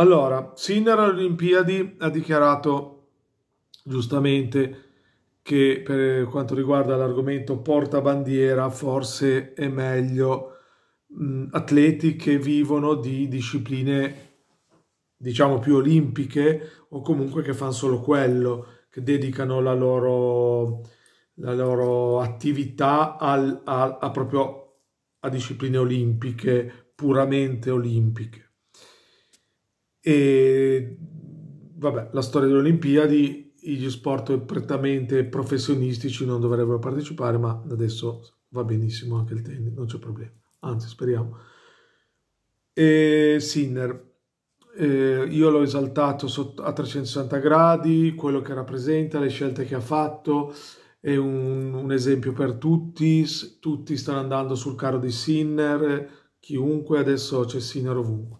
Allora, Sinner alle Olimpiadi ha dichiarato giustamente che per quanto riguarda l'argomento portabandiera forse è meglio mh, atleti che vivono di discipline diciamo più olimpiche o comunque che fanno solo quello, che dedicano la loro, la loro attività al, a, a proprio a discipline olimpiche, puramente olimpiche. E vabbè, la storia delle Olimpiadi, gli sport prettamente professionistici non dovrebbero partecipare, ma adesso va benissimo anche il tennis, non c'è problema. Anzi, speriamo. E Sinner, eh, io l'ho esaltato a 360 gradi, quello che rappresenta, le scelte che ha fatto, è un, un esempio per tutti, tutti stanno andando sul carro di Sinner, chiunque, adesso c'è Sinner ovunque.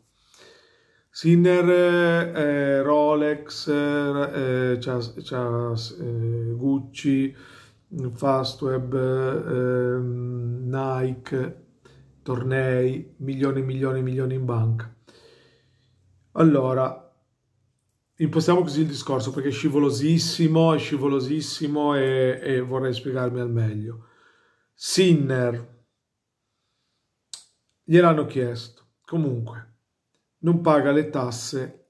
Sinner, eh, eh, Rolex, eh, eh, c'ha, c'ha, eh, Gucci, Fastweb, ehm, Nike, tornei, milioni, milioni, milioni in banca. Allora, impostiamo così il discorso perché è scivolosissimo, è scivolosissimo e, e vorrei spiegarmi al meglio. Sinner, gliel'hanno chiesto, comunque non paga le tasse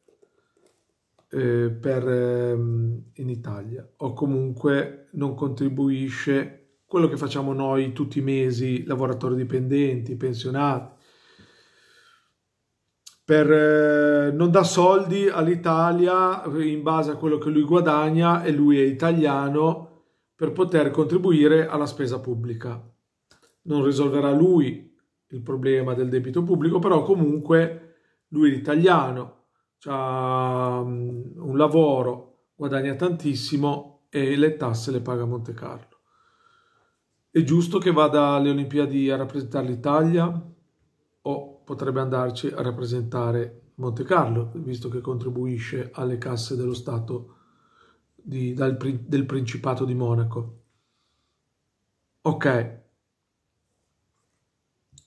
eh, per, ehm, in Italia o comunque non contribuisce quello che facciamo noi tutti i mesi, lavoratori dipendenti, pensionati, per, eh, non dà soldi all'Italia in base a quello che lui guadagna e lui è italiano per poter contribuire alla spesa pubblica. Non risolverà lui il problema del debito pubblico, però comunque lui è italiano, ha mm, un lavoro, guadagna tantissimo e le tasse le paga a Monte Carlo. È giusto che vada alle Olimpiadi a rappresentare l'Italia o potrebbe andarci a rappresentare Monte Carlo, visto che contribuisce alle casse dello Stato di, dal, del Principato di Monaco. Ok,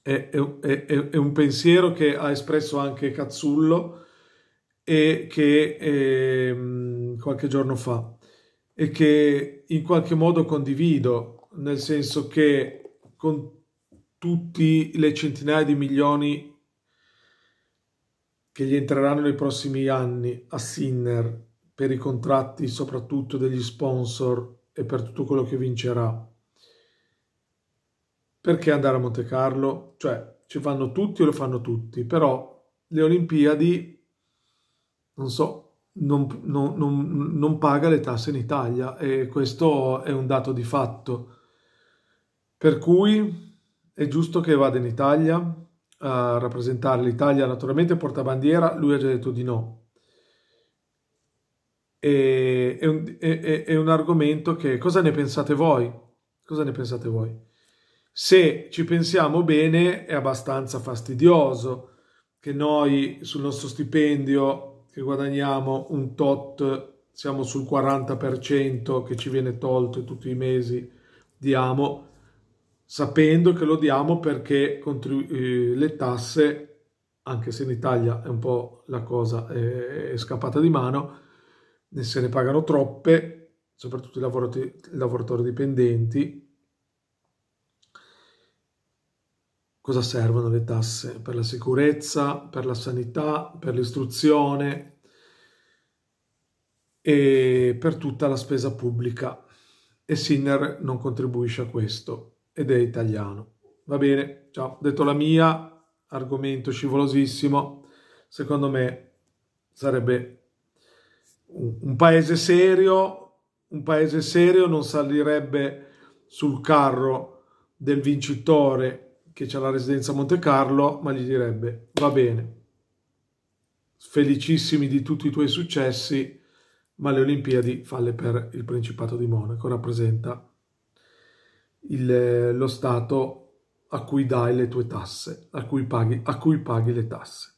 è, è, è, un pensiero che ha espresso anche Cazzullo e che eh, qualche giorno fa e che in qualche modo condivido, nel senso che con tutte le centinaia di milioni che gli entreranno nei prossimi anni a Sinner per i contratti soprattutto degli sponsor e per tutto quello che vincerà perché andare a Monte Carlo? Cioè, ci fanno tutti o lo fanno tutti, però le Olimpiadi, non so, non, non, non, non paga le tasse in Italia e questo è un dato di fatto. Per cui è giusto che vada in Italia a rappresentare l'Italia, naturalmente portabandiera, lui ha già detto di no, è un, è, è, un, argomento che cosa ne pensate voi? Cosa ne pensate voi? Se ci pensiamo bene è abbastanza fastidioso che noi sul nostro stipendio che guadagniamo un tot siamo sul 40% che ci viene tolto tutti i mesi diamo sapendo che lo diamo perché eh, le tasse anche se in Italia è un po' la cosa eh, è scappata di mano se ne pagano troppe soprattutto i lavoratori dipendenti cosa servono le tasse? Per la sicurezza, per la sanità, per l'istruzione e per tutta la spesa pubblica. E Sinner non contribuisce a questo ed è italiano. Va bene, ciao, detto la mia, argomento scivolosissimo, secondo me sarebbe un paese serio, un paese serio non salirebbe sul carro del vincitore che ha la residenza a Monte Carlo, ma gli direbbe va bene, felicissimi di tutti i tuoi successi, ma le Olimpiadi falle per il Principato di Monaco, rappresenta il, lo Stato a cui dai le tue tasse, a cui paghi, a cui paghi le tasse.